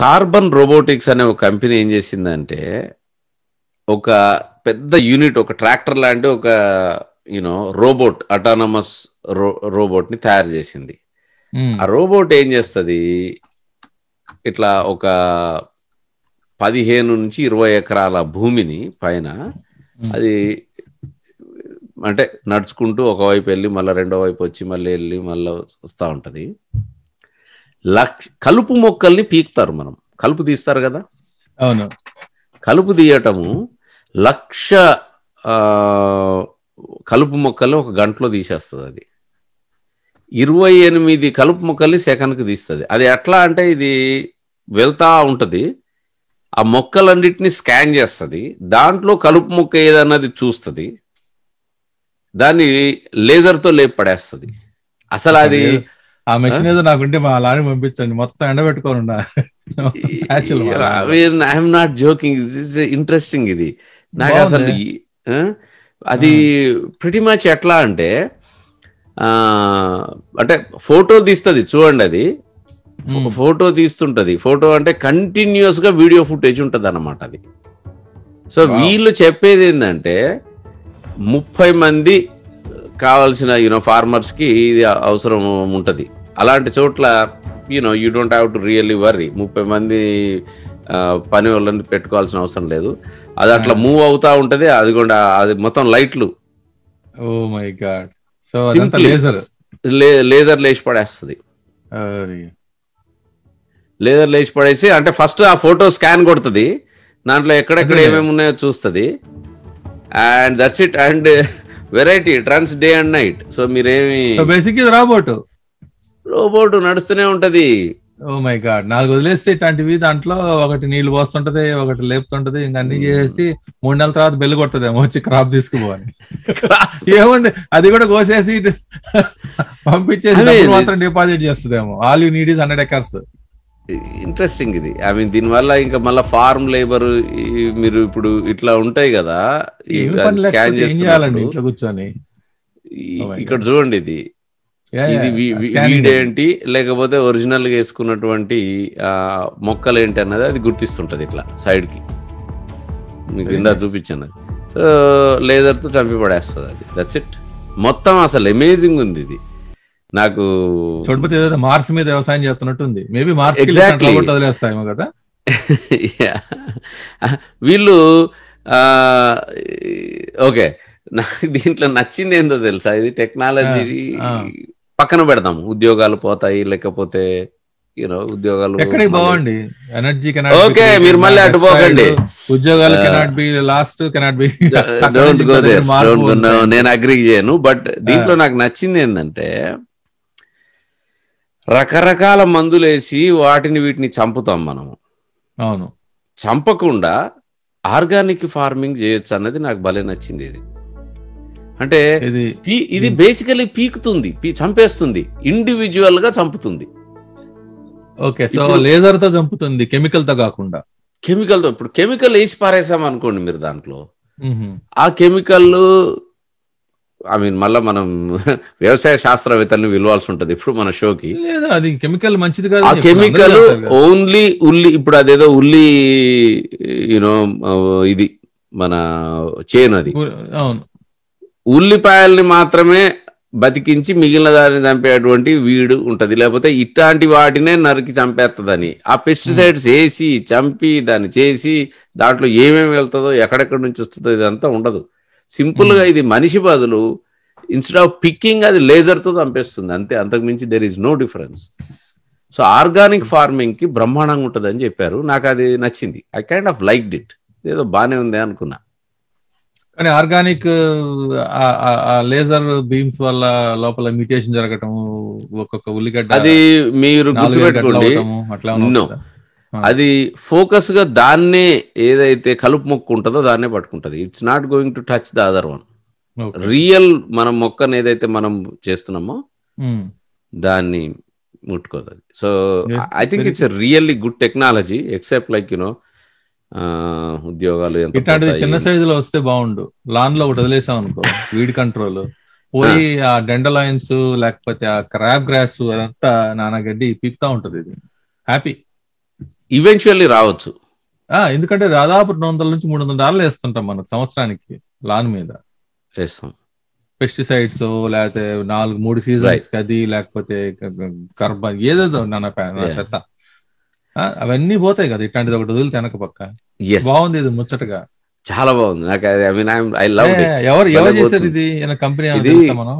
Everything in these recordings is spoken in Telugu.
కార్బన్ రోబోటిక్స్ అనే ఒక కంపెనీ ఏం చేసిందంటే ఒక పెద్ద యూనిట్ ఒక ట్రాక్టర్ లాంటి ఒక you know robot autonomous ro robot ని తయారు చేసింది hmm. ఆ రోబోట్ ఏం చేస్తుంది ఇట్లా ఒక పదిహేను నుంచి ఇరవై ఎకరాల భూమిని పైన hmm. అది అంటే నడుచుకుంటూ ఒకవైపు వెళ్ళి మళ్ళీ రెండో వైపు వచ్చి మళ్ళీ వెళ్ళి మళ్ళీ వస్తూ ఉంటుంది లక్ష కలుపు మొక్కల్ని పీకుతారు మనం కలుపు తీస్తారు కదా అవును కలుపు తీయటము లక్ష కలుపు మొక్కలు ఒక గంటలో తీసేస్తుంది అది ఇరవై ఎనిమిది కలుపు మొక్కల్ని సెకండ్కి తీస్తుంది అది ఎట్లా అంటే ఇది వెళ్తా ఉంటుంది ఆ మొక్కలన్నిటిని స్కాన్ చేస్తుంది దాంట్లో కలుపు మొక్క ఏదన్నది చూస్తుంది దాన్ని లేజర్ తో లేపు పడేస్తుంది అసలు అది ఆ మెషిన్ ఏదో నాకుంటే మా అలానే పంపించండి మొత్తం ఎండబెట్టుకోను ఐఎమ్ నాట్ జోకింగ్ ఇంట్రెస్టింగ్ ఇది నాకు అసలు అది ప్రిటి మచ్ ఎట్లా అంటే అంటే ఫోటో తీస్తుంది చూడండి అది ఫోటో తీస్తుంటది ఫోటో అంటే కంటిన్యూస్ గా వీడియో ఫుటేజ్ ఉంటది అనమాట అది సో వీళ్ళు చెప్పేది ఏంటంటే ముప్పై మంది కావాల్సిన యూనో ఫార్మర్స్కి ఇది అవసరం ఉంటుంది అలాంటి చోట్ల you know you don't have to really worry ముప్పై మంది పని వాళ్ళని పెట్టుకోవాల్సిన అవసరం లేదు అది అట్లా మూవ్ hmm. అవుతా ఉంటది అది కూడా అది మొత్తం లైట్లు oh my god so laser laser లేచి పడేస్తుంది లేజర్ లేచి పడేసి అంటే ఫస్ట్ ఆ ఫోటో స్కాన్ కొడుతుంది దాంట్లో ఎక్కడెక్కడ hmm. ఏమేమి ఉన్నాయో చూస్తుంది and that's it and variety trans day and night so మీరేమి బేసిక్ ఇది రాబోట్ రోబోట్ నడుస్తూనే ఉంటది ఓ మై గాడ్ నాలుగు వదిలేస్తే ఇట్లాంటివి దాంట్లో ఒకటి నీళ్లు పోస్తుంటది ఒకటి లేపుతుంటది ఇంకా అన్ని hmm. చేసి మూడు నెలల తర్వాత బెల్లు కొడుతుందేమో వచ్చి క్రాప్ తీసుకుపోవాలి ఏముంది అది కూడా కోసేసి పంపించేసి మాత్రం డిపాజిట్ చేస్తుందేమో all you need is hundred acres interesting ఇది ఐ మీన్ దీనివల్ల ఇంకా మళ్ళీ ఫార్మ్ లేబర్ మీరు ఇప్పుడు ఇట్లా ఉంటాయి కదా స్కాన్ చేస్తే oh ఇక్కడ చూడండి ఇది ఇది ఏంటి లేకపోతే ఒరిజినల్ గా వేసుకున్నటువంటి మొక్కలు ఏంటి అన్నది అది గుర్తిస్తుంటది ఇట్లా సైడ్ కి మీకు ఇందా చూపించాను సో సో తో చంపి పడేస్తుంది అది దట్స్ ఇట్ మొత్తం అసలు అమేజింగ్ ఉంది ఇది నాకు మార్స్ మీద వ్యవసాయం చేస్తున్నట్టుంది మేబీ మార్స్ ఎగ్జాక్ట్లీ కదా వీళ్ళు ఓకే నాకు దీంట్లో నచ్చింది ఏందో తెలుసా ఇది టెక్నాలజీ పక్కన పెడదాం ఉద్యోగాలు పోతాయి లేకపోతే యూనో ఉద్యోగాలు ఎక్కడికి బాగుండి ఎనర్జీ కెనాట్ ఓకే మీరు మళ్ళీ అటు పోకండి ఉద్యోగాలు cannot be lost cannot be don't go there don't go నేను అగ్రి చేయను బట్ దీంట్లో నాకు నచ్చింది ఏంటంటే రకరకాల మందులేసి వాటిని వీటిని చంపుతాం మనము అవును చంపకుండా ఆర్గానిక్ ఫార్మింగ్ చేయొచ్చు అన్నది నాకు భలే నచ్చింది ఇది అంటే ఇది బేసికలీ పీకుతుంది చంపేస్తుంది ఇండివిజువల్ గా చంపుతుంది ఓకే సో లేజర్ తో చంపుతుంది కెమికల్ తో కాకుండా కెమికల్ తో ఇప్పుడు కెమికల్ వేసి పారేసాం అనుకోండి మీరు దాంట్లో ఆ కెమికల్ ఐ మీన్ మళ్ళీ మనం వ్యవసాయ శాస్త్రవేత్తలను విలువాల్సి ఉంటుంది ఇప్పుడు మన షోకి అది కెమికల్ మంచిది కాదు కెమికల్ ఓన్లీ ఉల్లి ఇప్పుడు అదేదో ఉల్లి యూనో ఇది మన చేను అది ఉల్లిపాయల్ని మాత్రమే బతికించి మిగిలిన దాన్ని చంపేటువంటి వీడు ఉంటది లేకపోతే ఇట్లాంటి వాటినే నరికి చంపేస్తదని ఆ పెస్టిసైడ్స్ వేసి చంపి దాన్ని చేసి దాంట్లో ఏమేమి వెళ్తుందో ఎక్కడెక్కడి నుంచి వస్తుందో ఇదంతా ఉండదు సింపుల్ hmm. గా ఇది మనిషి బదులు ఇన్స్టెడ్ ఆఫ్ పిక్కింగ్ అది లేజర్ తో చంపేస్తుంది అంతే మించి there is no difference so organic farming కి బ్రహ్మాండంగా ఉంటుంది అని చెప్పారు నాకు అది నచ్చింది I kind of liked it ఏదో బాగానే ఉంది అనుకున్నా కానీ ఆర్గానిక్ లేజర్ బీమ్స్ వల్ల లోపల మ్యూటేషన్ జరగటం ఒక్కొక్క ఉల్లిగడ్డ అది మీరు గుర్తుపెట్టుకోండి అట్లా అది ఫోకస్ గా దాన్నే ఏదైతే కలుపు మొక్క ఉంటుందో దాన్నే పట్టుకుంటది it's not going to touch the other one real మనం మొక్కను ఏదైతే మనం చేస్తున్నామో దాన్ని ముట్టుకోదు అది so I think it's really good technology except like you know ఉద్యోగాలు ఇట్లాంటిది చిన్న సైజు లో వస్తే బాగుండు లాన్ లో ఒకటి వదిలేసాం అనుకో వీడ్ కంట్రోల్ పోయి ఆ డెండలాయన్స్ లేకపోతే ఆ క్రాబ్ గ్రాస్ అదంతా నానా గడ్డి పీక్తా ఉంటది ఇది హ్యాపీ ఈవెన్చువల్లీ రావచ్చు ఎందుకంటే దాదాపు రెండు వందల నుంచి మూడు వందల డాలర్లు వేస్తుంటాం మనకు సంవత్సరానికి లాన్ మీద వేస్తాం పెస్టిసైడ్స్ లేకపోతే నాలుగు మూడు సీజన్స్ అది లేకపోతే కర్బ ఏదేదో నా చెత్త అవన్నీ పోతాయి కదా ఇట్లాంటిది ఒకటి వదిలి వెనక పక్క బాగుంది ఇది ముచ్చటగా చాలా బాగుంది నాకు ఐ మీన్ ఐ లవ్ ఎవరు ఎవరు చేశారు ఇది కంపెనీ మనం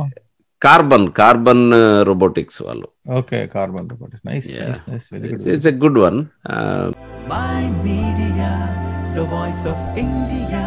కార్బన్ కార్బన్ రోబోటిక్స్ uh, వాళ్ళు okay carbon robotics nice nice nice very good it's a good one my media the voice of India